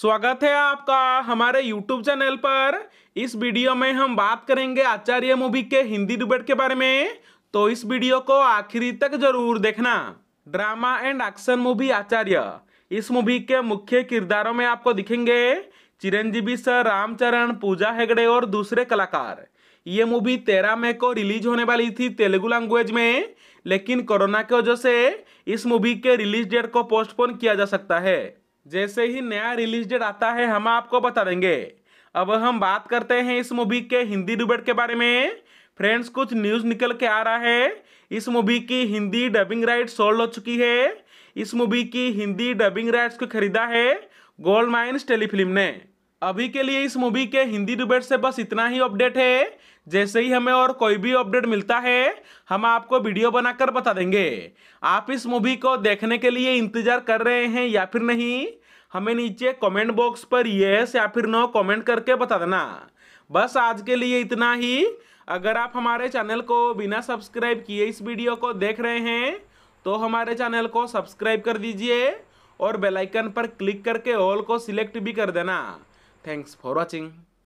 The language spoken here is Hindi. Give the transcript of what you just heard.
स्वागत है आपका हमारे YouTube चैनल पर इस वीडियो में हम बात करेंगे आचार्य मूवी के हिंदी डिबेट के बारे में तो इस वीडियो को आखिरी तक जरूर देखना drama and action movie Acharya इस मूवी के मुख्य किरदारों में आपको दिखेंगे चिरंजीवी सर रामचरण पूजा हेगड़े और दूसरे कलाकार ये मूवी तेरह मई को रिलीज होने वाली थी तेलुगु लैंग्वेज में लेकिन कोरोना की वजह से इस मूवी के रिलीज डेट को पोस्टपोन किया जा सकता है जैसे ही नया रिलीज डेट आता है हम आपको बता देंगे अब हम बात करते हैं इस मूवी के हिंदी डिबेट के बारे में फ्रेंड्स कुछ न्यूज निकल के आ रहा है इस मूवी की हिंदी डबिंग राइट सोल्ड हो चुकी है इस मूवी की हिंदी डबिंग राइट्स को खरीदा है गोल्ड माइन्स टेलीफिल्म ने अभी के लिए इस मूवी के हिंदी डिबेट से बस इतना ही अपडेट है जैसे ही हमें और कोई भी अपडेट मिलता है हम आपको वीडियो बनाकर बता देंगे आप इस मूवी को देखने के लिए इंतजार कर रहे हैं या फिर नहीं हमें नीचे कमेंट बॉक्स पर येस या फिर नो कमेंट करके बता देना बस आज के लिए इतना ही अगर आप हमारे चैनल को बिना सब्सक्राइब किए इस वीडियो को देख रहे हैं तो हमारे चैनल को सब्सक्राइब कर दीजिए और बेलाइकन पर क्लिक करके ऑल को सिलेक्ट भी कर देना थैंक्स फॉर वॉचिंग